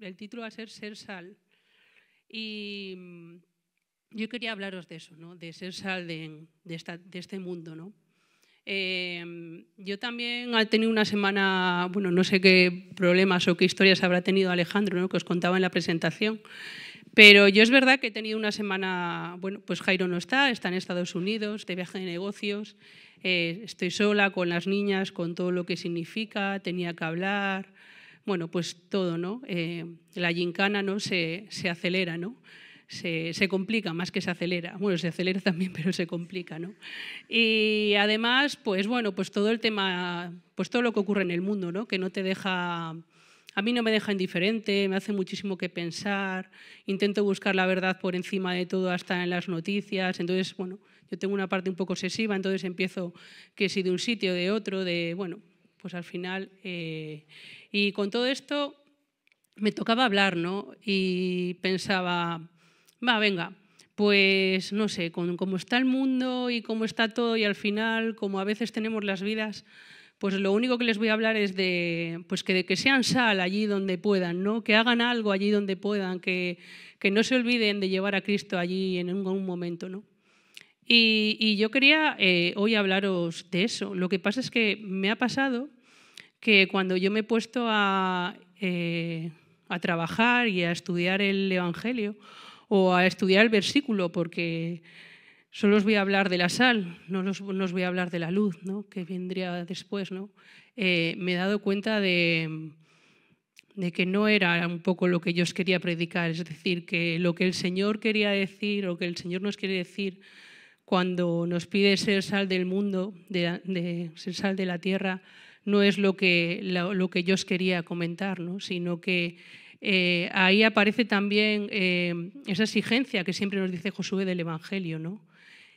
el título va a ser Ser Sal. Y mm, yo quería hablaros de eso, ¿no? de ser sal de, este mundo. ¿no? Eh, mm, yo también he tenido una semana, bueno, no sé qué problemas o qué historias habrá tenido Alejandro, ¿no? que os contaba en la presentación, pero yo es verdad que he tenido una semana, bueno, pues Jairo no está, está en Estados Unidos, de viaje de negocios, eh, estoy sola con las niñas, con todo lo que significa, tenía que hablar, bueno, pues todo, ¿no? Eh, la gincana ¿no? se, acelera, ¿no? Se, complica más que se acelera. Bueno, se acelera también, pero se complica, ¿no? Y además, pues bueno, pues todo el tema, pues todo lo que ocurre en el mundo, ¿no? Que no te deja, a mí no me deja indiferente, me hace muchísimo que pensar, intento buscar la verdad por encima de todo, hasta en las noticias, entonces, bueno, yo tengo una parte un poco obsesiva, entonces empiezo que si de un sitio, o de otro, de, bueno, pues al final... Eh, y con todo esto me tocaba hablar, ¿no? Y pensaba, va, venga, pues no sé, con cómo está el mundo y cómo está todo y al final, como a veces tenemos las vidas, pues lo único que les voy a hablar es de, pues que, que sean sal allí donde puedan, ¿no? Que hagan algo allí donde puedan, que, que no se olviden de llevar a Cristo allí en algún momento, ¿no? Y, yo quería eh, hoy hablaros de eso. Lo que pasa es que me ha pasado que cuando yo me he puesto a, eh, a trabajar y a estudiar el Evangelio o a estudiar el versículo, porque solo os voy a hablar de la sal, no os, voy a hablar de la luz, ¿no? que vendría después, ¿no? Eh, me he dado cuenta de, de que no era un poco lo que yo os quería predicar, es decir, que lo que el Señor quería decir o que el Señor nos quiere decir cuando nos pide ser sal del mundo, ser sal de la tierra, no es lo que, yo os quería comentar, sino que eh, ahí aparece también eh, esa exigencia que siempre nos dice Josué del Evangelio, ¿no?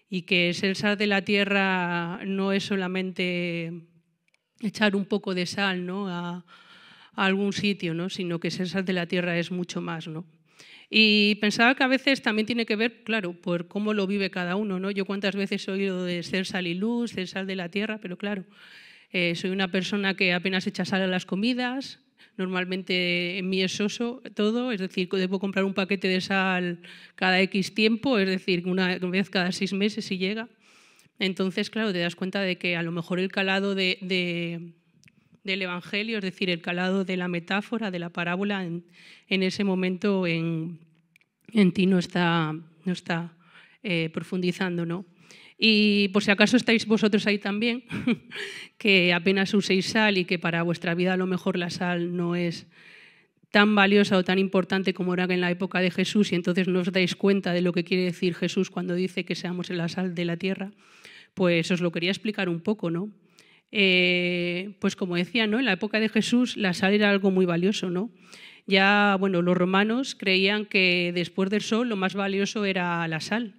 y que ser sal de la tierra no es solamente echar un poco de sal a, algún sitio, sino que ser sal de la tierra es mucho más. ¿no? Y pensaba que a veces también tiene que ver, claro, por cómo lo vive cada uno. ¿no? Yo cuántas veces he oído de ser sal y luz, ser sal de la tierra, pero claro, eh, soy una persona que apenas echa sal a las comidas, normalmente en mí es soso todo, es decir, debo comprar un paquete de sal cada X tiempo, es decir, una vez cada seis meses si llega. Entonces, claro, te das cuenta de que a lo mejor el calado de del Evangelio, es decir, el calado de la metáfora, de la parábola, en, ese momento en, en, ti no está, no está eh, profundizando, ¿no? Y por si acaso estáis vosotros ahí también, que apenas uséis sal y que para vuestra vida a lo mejor la sal no es tan valiosa o tan importante como era en la época de Jesús y entonces no os dais cuenta de lo que quiere decir Jesús cuando dice que seamos la sal de la tierra, pues os lo quería explicar un poco, ¿no? Eh, pues como decía, ¿no? en la época de Jesús la sal era algo muy valioso. ¿no? Ya bueno, los romanos creían que después del sol lo más valioso era la sal.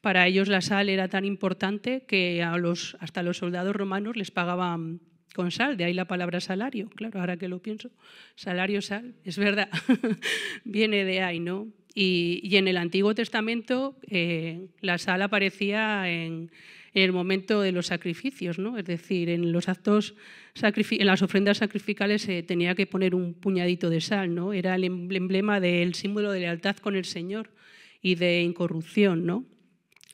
Para ellos la sal era tan importante que hasta los soldados romanos les pagaban con sal, de ahí la palabra salario, claro, ahora que lo pienso, salario, sal, es verdad, viene de ahí, ¿no? Y, en el Antiguo Testamento eh, la sal aparecía en, en el momento de los sacrificios, ¿no? Es decir, en los actos en las ofrendas sacrificales se tenía que poner un puñadito de sal, ¿no? Era em-, el emblema del símbolo de lealtad con el Señor y de incorrupción, ¿no?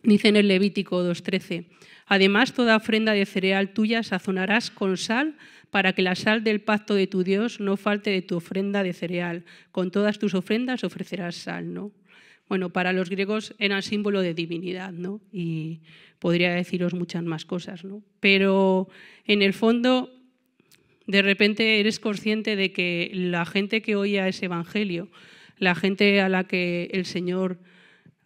Dice en el Levítico 2.13, además toda ofrenda de cereal tuya sazonarás con sal para que la sal del pacto de tu Dios no falte de tu ofrenda de cereal. Con todas tus ofrendas ofrecerás sal, ¿no? Bueno, para los griegos era símbolo de divinidad, ¿no? Y podría deciros muchas más cosas, ¿no? Pero en el fondo, de repente eres consciente de que la gente que oía ese evangelio, la gente a la que el Señor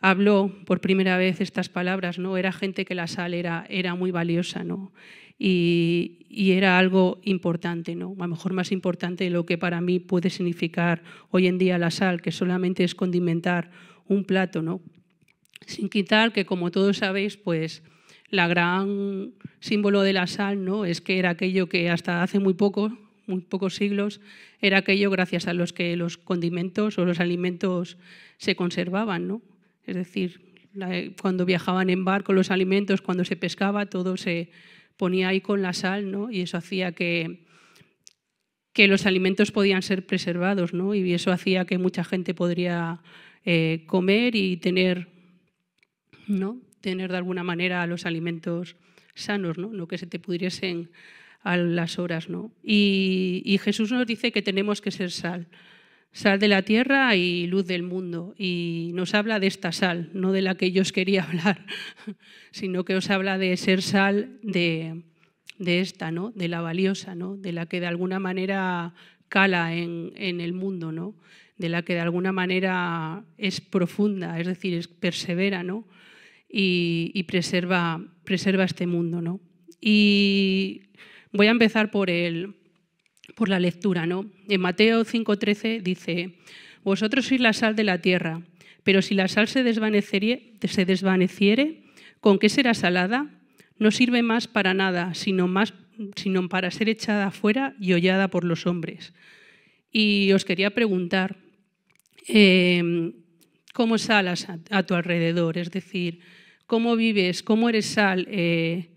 habló por primera vez estas palabras, ¿no? Era gente que la sal era, era muy valiosa, ¿no? Y, y, era algo importante, ¿no? A lo mejor más importante de lo que para mí puede significar hoy en día la sal, que solamente es condimentar un plato, ¿no? Sin quitar que, como todos sabéis, pues la gran símbolo de la sal, ¿no? Es que era aquello que hasta hace muy muy pocos siglos, era aquello gracias a los que los condimentos o los alimentos se conservaban, ¿no? Es decir, cuando viajaban en barco los alimentos, cuando se pescaba, todo se ponía ahí con la sal, ¿no? Y eso hacía que que los alimentos podían ser preservados, ¿no? Y eso hacía que mucha gente podría eh, comer y tener, ¿no? Tener de alguna manera los alimentos sanos, ¿no? que se te pudriesen a las horas, ¿no? Y, y Jesús nos dice que tenemos que ser sal, sal de la tierra y luz del mundo. Y nos habla de esta sal, no de la que yo os quería hablar, sino que os habla de ser sal de de esta, ¿no? de la valiosa, ¿no? de la que de alguna manera cala en, el mundo, ¿no? de la que de alguna manera es profunda, es decir, es persevera ¿no? y, preserva, preserva este mundo. ¿no? Y voy a empezar por, por la lectura. ¿no? En Mateo 5:13 dice, Vosotros sois la sal de la tierra, pero si la sal se, se desvaneciere, ¿con qué será salada? no sirve más para nada, sino, más, sino para ser echada afuera y hollada por los hombres. Y os quería preguntar, em, ¿cómo salas a, tu alrededor? Es decir, ¿cómo vives, cómo eres sal eh,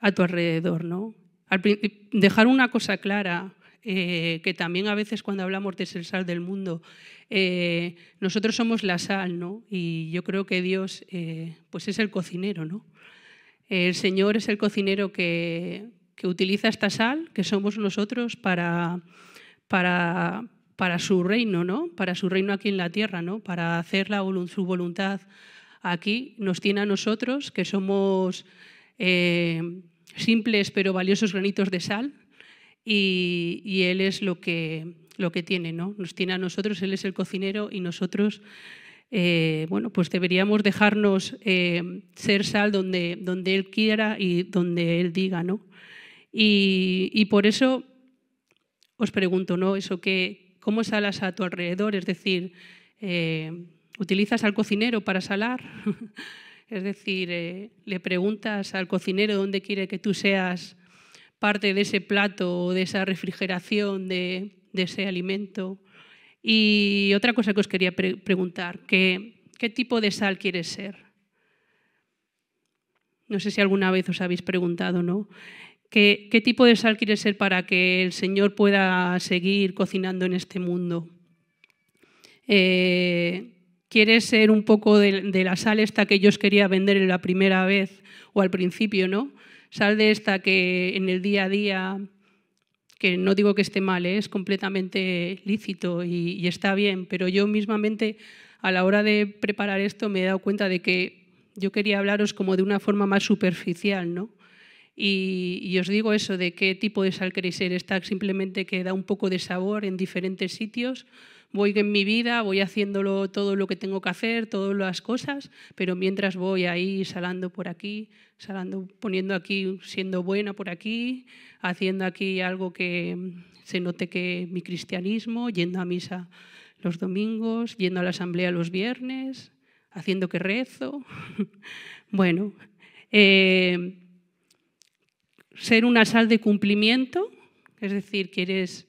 a tu alrededor? ¿no? Eh, dejar una cosa clara, eh, que también a veces cuando hablamos de ser sal del mundo, nosotros somos la sal, ¿no? Y yo creo que Dios, pues es el cocinero, ¿no? El Señor es el cocinero que, utiliza esta sal, que somos nosotros, para, para, para, su reino, ¿no? Para su reino aquí en la tierra, ¿no? Para hacer su voluntad aquí. Nos tiene a nosotros, que somos eh, simples pero valiosos granitos de sal, y, Él es lo que, lo que tiene, ¿no? Nos tiene a nosotros, Él es el cocinero y nosotros eh, bueno, pues deberíamos dejarnos eh, ser sal donde, donde Él quiera y donde Él diga, ¿no? Y, por eso os pregunto, ¿no? Eso que, ¿cómo salas a tu alrededor? Es decir, eh, ¿utilizas al cocinero para salar? es decir, ¿le preguntas al cocinero dónde quiere que tú seas parte de ese plato o de esa refrigeración de ese alimento? Y otra cosa que os quería preguntar, ¿qué tipo de sal quieres ser? No sé si alguna vez os habéis preguntado, ¿no? ¿Qué, tipo de sal quieres ser para que el Señor pueda seguir cocinando en este mundo? ¿Quiere eh, ¿Quieres ser un poco de, la sal esta que yo os quería vender en la primera vez o al principio, no? Sal de esta que en el día a día que no digo que esté mal, ¿eh? es completamente lícito y, está bien, pero yo mismamente a la hora de preparar esto me he dado cuenta de que yo quería hablaros como de una forma más superficial, ¿no? Y, os digo eso de qué tipo de sal queréis ser, está simplemente que da un poco de sabor en diferentes sitios, voy en mi vida, voy haciéndolo todo lo que tengo que hacer, todas las cosas, pero mientras voy ahí salando por aquí, salando, poniendo aquí, siendo buena por aquí, haciendo aquí algo que mm, se note que mi cristianismo, yendo a misa los domingos, yendo a la asamblea los viernes, haciendo que rezo. bueno, eh, ser una sal de cumplimiento, es decir, que eres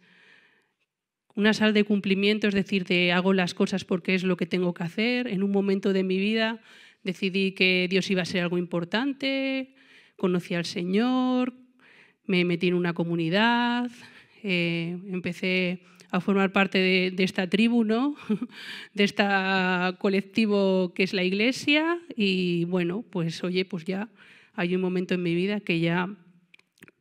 una sal de cumplimiento, es decir, de hago las cosas porque es lo que tengo que hacer. En un momento de mi vida decidí que Dios iba a ser algo importante, conocí al Señor, me metí en una comunidad, eh, empecé a formar parte de, esta tribu, ¿no? de este colectivo que es la iglesia y bueno, pues oye, pues ya hay un momento en mi vida que ya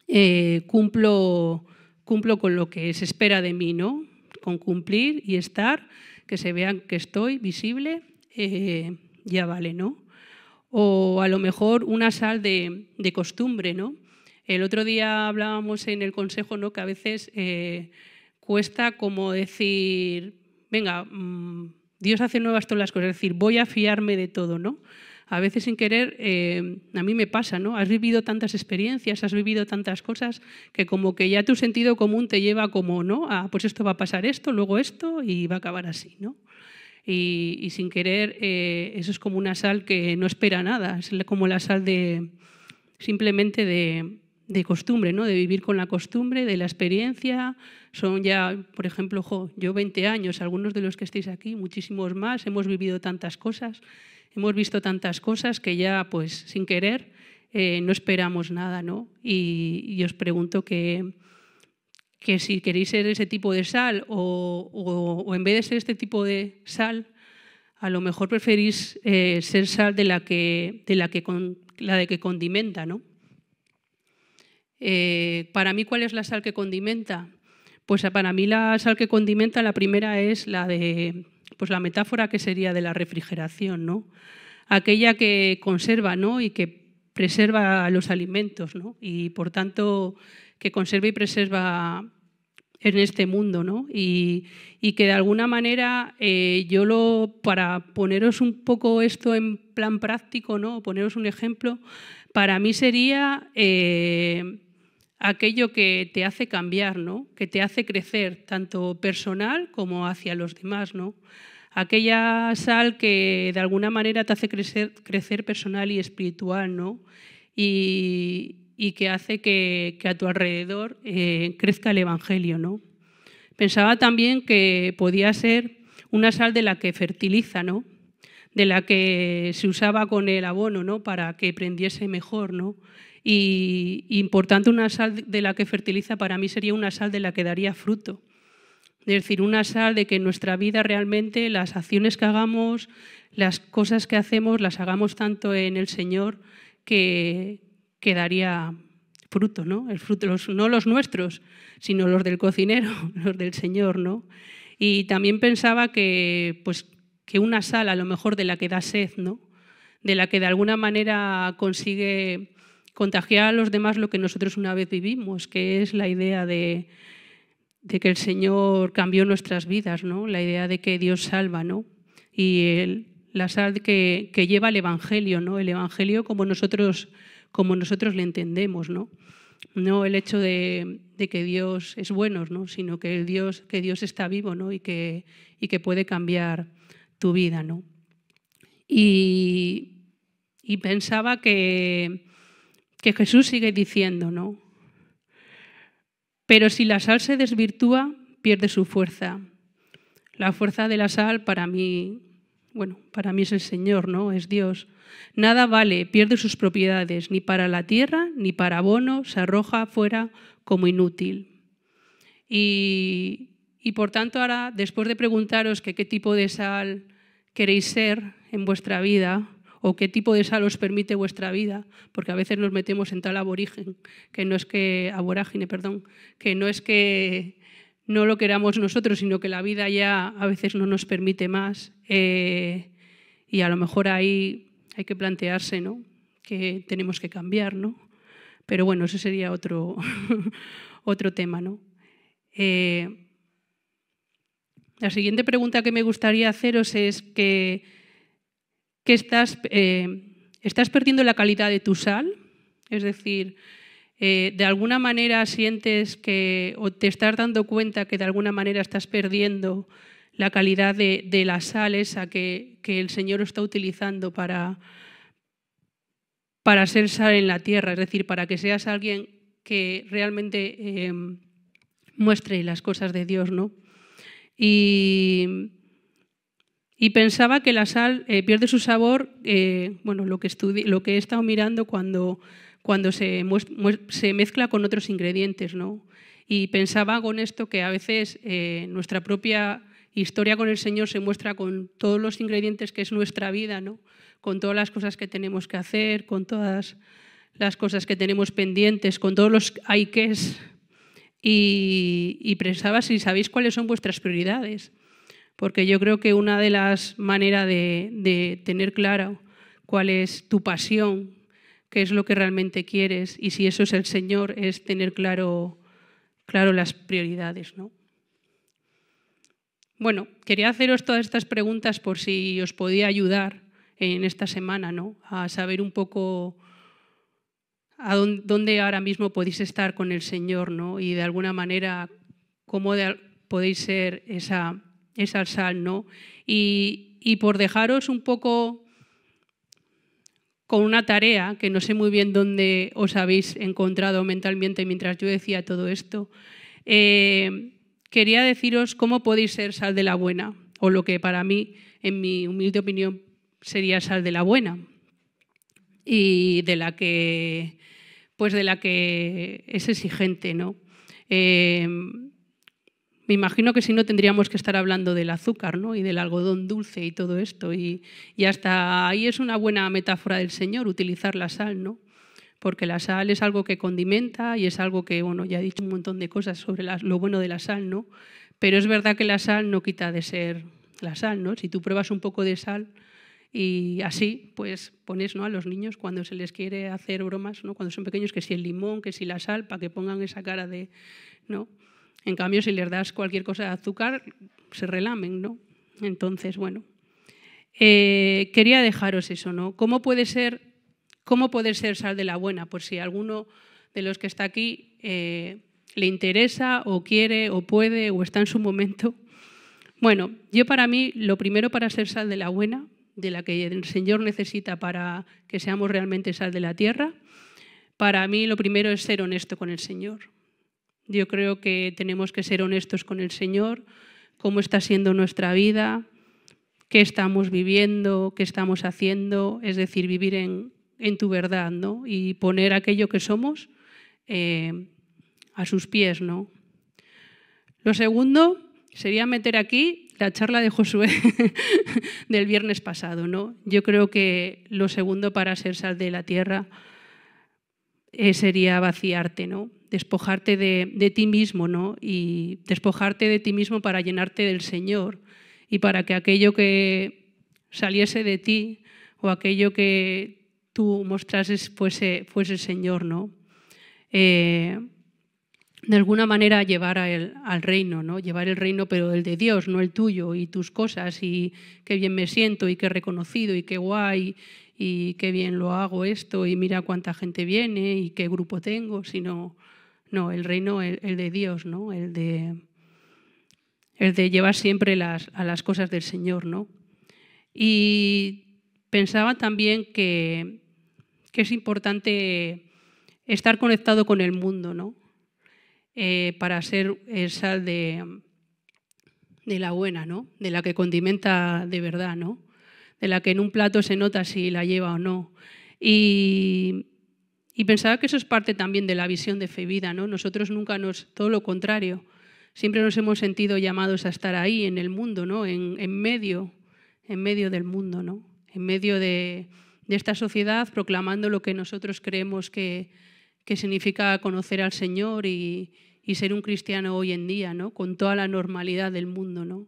eh, cumplo, cumplo con lo que se espera de mí, ¿no? con cumplir y estar, que se vean que estoy visible, eh, ya vale, ¿no? O a lo mejor una sal de, costumbre, ¿no? El otro día hablábamos en el consejo, ¿no? Que a veces eh, cuesta como decir, venga, mm, Dios hace nuevas todas las cosas, es decir, voy a fiarme de todo, ¿no? a veces sin querer, eh, a mí me pasa, ¿no? Has vivido tantas experiencias, has vivido tantas cosas, que como que ya tu sentido común te lleva como, ¿no? A, pues esto va a pasar esto, luego esto, y va a acabar así, ¿no? Y, sin querer, eh, eso es como una sal que no espera nada, es como la sal de simplemente de, costumbre, ¿no? de vivir con la costumbre, de la experiencia. Son ya, por ejemplo, yo 20 años, algunos de los que estáis aquí, muchísimos más, hemos vivido tantas cosas Hemos visto tantas cosas que ya, pues, sin querer, eh, no esperamos nada, ¿no? Y, os pregunto que, que, si queréis ser ese tipo de sal o, en vez de ser este tipo de sal, a lo mejor preferís eh, ser sal de la que, de la que, con, la de que condimenta, ¿no? Eh, para mí, ¿cuál es la sal que condimenta? Pues para mí la sal que condimenta, la primera es la de pues la metáfora que sería de la refrigeración, ¿no? Aquella que conserva, ¿no? Y que preserva los alimentos, ¿no? Y por tanto que conserva y preserva en este mundo, ¿no? Y, que de alguna manera eh, yo lo, para poneros un poco esto en plan práctico, ¿no? Poneros un ejemplo, para mí sería eh, aquello que te hace cambiar, ¿no? que te hace crecer, tanto personal como hacia los demás. ¿no? Aquella sal que de alguna manera te hace crecer, personal y espiritual, ¿no? y, que hace que, a tu alrededor eh, crezca el Evangelio. ¿no? Pensaba también que podía ser una sal de la que fertiliza, ¿no? de la que se usaba con el abono ¿no? para que prendiese mejor. ¿no? Y importante, una sal de la que fertiliza para mí sería una sal de la que daría fruto. Es decir, una sal de que en nuestra vida realmente las acciones que hagamos, las cosas que hacemos, las hagamos tanto en el Señor que, quedaría daría fruto, ¿no? El fruto, no los nuestros, sino los del cocinero, los del Señor, ¿no? Y también pensaba que, pues, que una sal, a lo mejor de la que da sed, ¿no? De la que de alguna manera consigue contagiar a los demás lo que nosotros una vez vivimos, que es la idea de, que el Señor cambió nuestras vidas, ¿no? la idea de que Dios salva, ¿no? y la sal que, lleva el Evangelio, ¿no? el Evangelio como nosotros, como le entendemos, ¿no? no el hecho de, que Dios es bueno, ¿no? sino que Dios, está vivo ¿no? y, que, puede cambiar tu vida. ¿no? y pensaba que, que Jesús sigue diciendo, ¿no? Pero si la sal se desvirtúa, pierde su fuerza. La fuerza de la sal para mí, bueno, para mí es el Señor, ¿no? Es Dios. Nada vale, pierde sus propiedades, ni para la tierra, ni para abono, se arroja fuera como inútil. Y, y por tanto ahora, después de preguntaros qué tipo de sal queréis ser en vuestra vida, o qué tipo de sal os permite vuestra vida, porque a veces nos metemos en tal aborigen, que no es que aborágine, perdón, que no es que no lo queramos nosotros, sino que la vida ya a veces no nos permite más eh, y a lo mejor ahí hay que plantearse, ¿no? Que tenemos que cambiar, ¿no? Pero bueno, ese sería otro, otro tema, ¿no? Eh, la siguiente pregunta que me gustaría haceros es que que estás, eh, estás perdiendo la calidad de tu sal, es decir, eh, de alguna manera sientes que o te estás dando cuenta que de alguna manera estás perdiendo la calidad de, de la sal esa que, que, el Señor está utilizando para, para ser sal en la tierra, es decir, para que seas alguien que realmente eh, muestre las cosas de Dios, ¿no? Y y pensaba que la sal eh, pierde su sabor, eh, bueno, lo que, he estado mirando cuando, cuando se, mezcla con otros ingredientes, ¿no? Y pensaba con esto que a veces eh, nuestra propia historia con el Señor se muestra con todos los ingredientes que es nuestra vida, ¿no? Con todas las cosas que tenemos que hacer, con todas las cosas que tenemos pendientes, con todos los hay que y, y pensaba si sabéis cuáles son vuestras prioridades porque yo creo que una de las maneras de, tener claro cuál es tu pasión, qué es lo que realmente quieres y si eso es el Señor, es tener claro, claro las prioridades. Bueno, quería haceros todas estas preguntas por si os podía ayudar en esta semana a saber un poco a dónde ahora mismo podéis estar con el Señor ¿no? y de alguna manera cómo podéis ser esa esa sal, ¿no? Y, y por dejaros un poco con una tarea que no sé muy bien dónde os habéis encontrado mentalmente mientras yo decía todo esto. Eh, quería deciros cómo podéis ser sal de la buena, o lo que para mí, en mi humilde opinión, sería sal de la buena y de la que, pues de la que es exigente, ¿no? Eh, me imagino que si no tendríamos que estar hablando del azúcar ¿no? y del algodón dulce y todo esto. Y, hasta ahí es una buena metáfora del Señor utilizar la sal, ¿no? porque la sal es algo que condimenta y es algo que, bueno, ya he dicho un montón de cosas sobre lo bueno de la sal, ¿no? pero es verdad que la sal no quita de ser la sal. ¿no? Si tú pruebas un poco de sal y así, pues pones ¿no? a los niños cuando se les quiere hacer bromas, ¿no? cuando son pequeños, que si el limón, que si la sal, para que pongan esa cara de... ¿no? En cambio, si les das cualquier cosa de azúcar, se relamen, ¿no? Entonces, bueno, eh, quería dejaros eso, ¿no? ¿Cómo puede ser, cómo ser sal de la buena? Por pues si alguno de los que está aquí eh, le interesa o quiere o puede o está en su momento. Bueno, yo para mí lo primero para ser sal de la buena, de la que el Señor necesita para que seamos realmente sal de la tierra, para mí lo primero es ser honesto con el Señor. Yo creo que tenemos que ser honestos con el Señor, cómo está siendo nuestra vida, qué estamos viviendo, qué estamos haciendo, es decir, vivir en, tu verdad, ¿no? Y poner aquello que somos eh, a sus pies, ¿no? Lo segundo sería meter aquí la charla de Josué del viernes pasado, ¿no? Yo creo que lo segundo para ser sal de la tierra eh, sería vaciarte, ¿no? despojarte de, ti mismo, ¿no? Y despojarte de ti mismo para llenarte del Señor y para que aquello que saliese de ti o aquello que tú mostrases fuese, fuese el Señor, ¿no? Eh, de alguna manera llevar al reino, ¿no? Llevar el reino, pero el de Dios, no el tuyo, y tus cosas, y qué bien me siento, y qué reconocido, y qué guay, y qué bien lo hago esto, y mira cuánta gente viene, y qué grupo tengo, sino no, el reino, el, de Dios, ¿no? El de, el de llevar siempre las, a las cosas del Señor, ¿no? Y pensaba también que, es importante estar conectado con el mundo, ¿no? Eh, para ser sal de, de la buena, ¿no? De la que condimenta de verdad, ¿no? De la que en un plato se nota si la lleva o no. Y y pensaba que eso es parte también de la visión de fe vida, ¿no? Nosotros nunca nos, todo lo contrario, siempre nos hemos sentido llamados a estar ahí en el mundo, ¿no? En, medio, en medio del mundo, ¿no? En medio de, esta sociedad, proclamando lo que nosotros creemos que, significa conocer al Señor y, ser un cristiano hoy en día, ¿no? Con toda la normalidad del mundo, ¿no?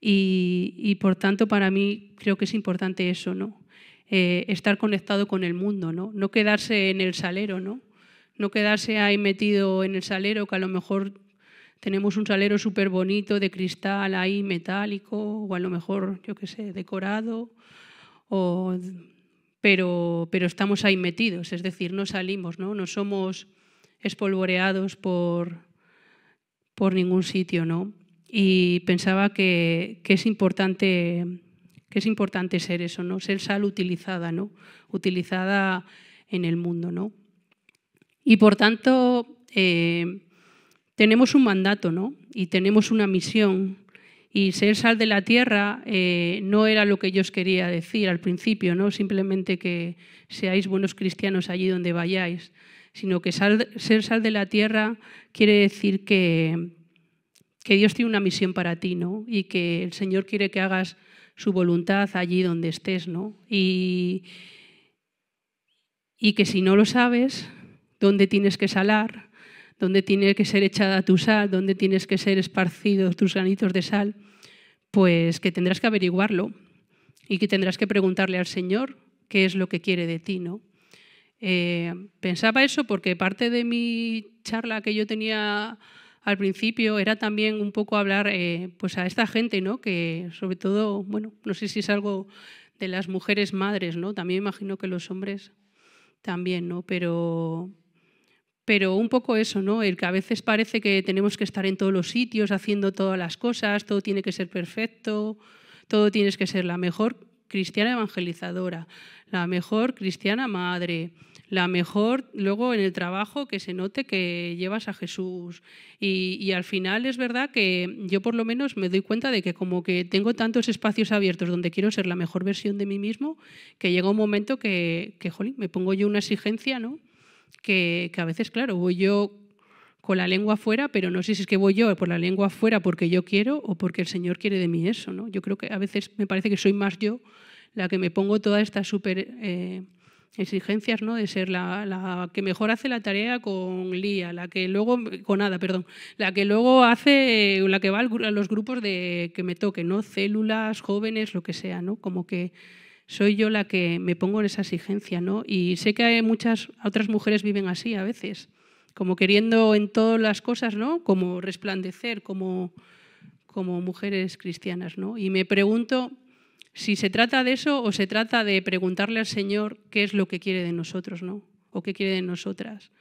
Y, y por tanto, para mí creo que es importante eso, ¿no? Eh, estar conectado con el mundo, ¿no? No quedarse en el salero, ¿no? No quedarse ahí metido en el salero, que a lo mejor tenemos un salero súper bonito de cristal ahí metálico, o a lo mejor, yo qué sé, decorado, o... pero, pero estamos ahí metidos, es decir, no salimos, ¿no? No somos espolvoreados por, por ningún sitio, ¿no? Y pensaba que, que es importante es importante ser eso, ¿no? Ser sal utilizada, ¿no? Utilizada en el mundo, ¿no? Y por tanto, eh, tenemos un mandato, ¿no? Y tenemos una misión. Y ser sal de la tierra eh, no era lo que yo os quería decir al principio, ¿no? Simplemente que seáis buenos cristianos allí donde vayáis, sino que ser sal de la tierra quiere decir que, que Dios tiene una misión para ti, ¿no? Y que el Señor quiere que hagas su voluntad allí donde estés, ¿no? Y, y que si no lo sabes, dónde tienes que salar, dónde tiene que ser echada tu sal, dónde tienes que ser esparcidos tus granitos de sal, pues que tendrás que averiguarlo y que tendrás que preguntarle al Señor qué es lo que quiere de ti, ¿no? Eh, pensaba eso porque parte de mi charla que yo tenía al principio era también un poco hablar eh, pues a esta gente, ¿no? que sobre todo, bueno, no sé si es algo de las mujeres madres, ¿no? también imagino que los hombres también, ¿no? pero, pero un poco eso, ¿no? el que a veces parece que tenemos que estar en todos los sitios haciendo todas las cosas, todo tiene que ser perfecto, todo tienes que ser la mejor cristiana evangelizadora, la mejor cristiana madre, la mejor luego en el trabajo que se note que llevas a Jesús. Y, al final es verdad que yo por lo menos me doy cuenta de que como que tengo tantos espacios abiertos donde quiero ser la mejor versión de mí mismo, que llega un momento que, que me pongo yo una exigencia, ¿no? Que, a veces, claro, voy yo con la lengua fuera, pero no sé si es que voy yo por la lengua fuera porque yo quiero o porque el Señor quiere de mí eso, ¿no? Yo creo que a veces me parece que soy más yo la que me pongo toda esta súper... Eh, exigencias ¿no? de ser la, que mejor hace la tarea con Lía, la que luego, con nada, perdón, la que luego hace, la que va a los grupos de que me toque, ¿no? células, jóvenes, lo que sea, ¿no? como que soy yo la que me pongo en esa exigencia. ¿no? Y sé que hay muchas otras mujeres viven así a veces, como queriendo en todas las cosas, ¿no? como resplandecer, como, como mujeres cristianas. ¿no? Y me pregunto si se trata de eso o se trata de preguntarle al Señor qué es lo que quiere de nosotros, ¿no? O qué quiere de nosotras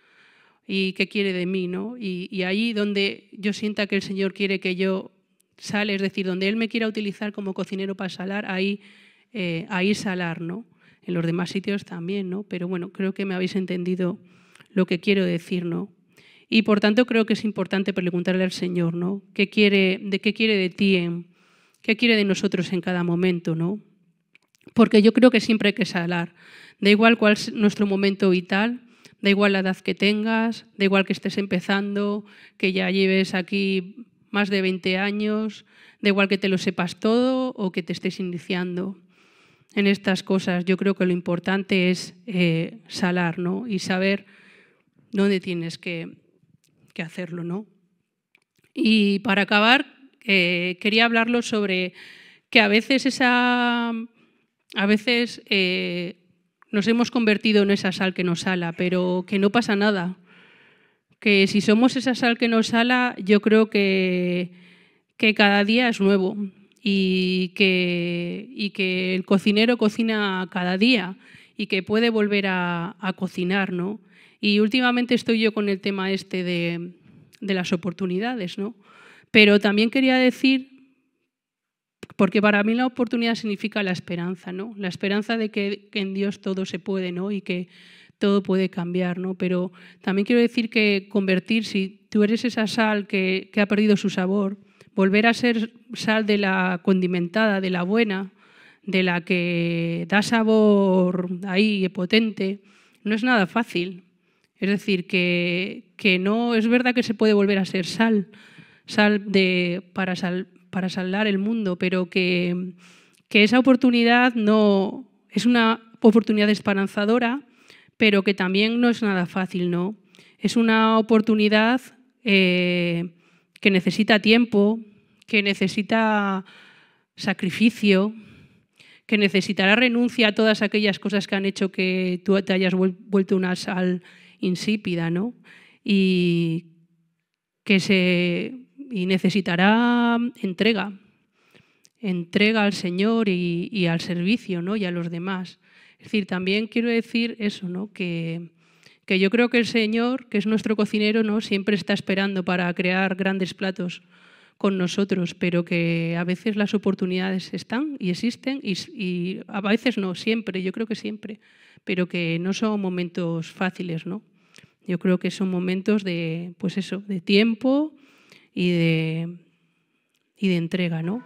y qué quiere de mí, ¿no? Y, ahí donde yo sienta que el Señor quiere que yo sale, es decir, donde Él me quiera utilizar como cocinero para salar, ahí, eh, ahí salar, ¿no? En los demás sitios también, ¿no? Pero bueno, creo que me habéis entendido lo que quiero decir, ¿no? Y por tanto creo que es importante preguntarle al Señor, ¿no? ¿Qué quiere, ¿De qué quiere de ti? ¿Qué quiere de nosotros en cada momento, no? Porque yo creo que siempre hay que salar. Da igual cuál es nuestro momento vital, da igual la edad que tengas, da igual que estés empezando, que ya lleves aquí más de 20 años, da igual que te lo sepas todo o que te estés iniciando en estas cosas. Yo creo que lo importante es eh, salar ¿no? y saber dónde tienes que, que hacerlo. ¿no? Y para acabar, eh, quería hablarlo sobre que a veces esa. A veces eh, nos hemos convertido en esa sal que nos sala, pero que no pasa nada. Que si somos esa sal que nos sala, yo creo que, cada día es nuevo y que, el cocinero cocina cada día y que puede volver a, a, cocinar, ¿no? Y últimamente estoy yo con el tema este de, de las oportunidades, ¿no? Pero también quería decir, porque para mí la oportunidad significa la esperanza, ¿no? La esperanza de que, en Dios todo se puede, ¿no? Y que todo puede cambiar, Pero también quiero decir que convertir, si tú eres esa sal que, ha perdido su sabor, volver a ser sal de la condimentada, de la buena, de la que da sabor ahí potente, no es nada fácil. Es decir, que, que no es verdad que se puede volver a ser sal, para, saldar el mundo, pero que, esa oportunidad no es una oportunidad esperanzadora, pero que también no es nada fácil, ¿no? Es una oportunidad eh, que necesita tiempo, que necesita sacrificio, que necesitará renuncia a todas aquellas cosas que han hecho que tú te hayas vuelto una sal insípida, ¿no? Y que se y necesitará entrega, entrega al Señor y, al servicio ¿no? y a los demás. Es decir, también quiero decir eso, ¿no? que, que yo creo que el Señor, que es nuestro cocinero, ¿no? siempre está esperando para crear grandes platos con nosotros, pero que a veces las oportunidades están y existen y, y a veces no, siempre, yo creo que siempre, pero que no son momentos fáciles, ¿no? Yo creo que son momentos de, pues eso, de tiempo, y de, y de entrega, ¿no?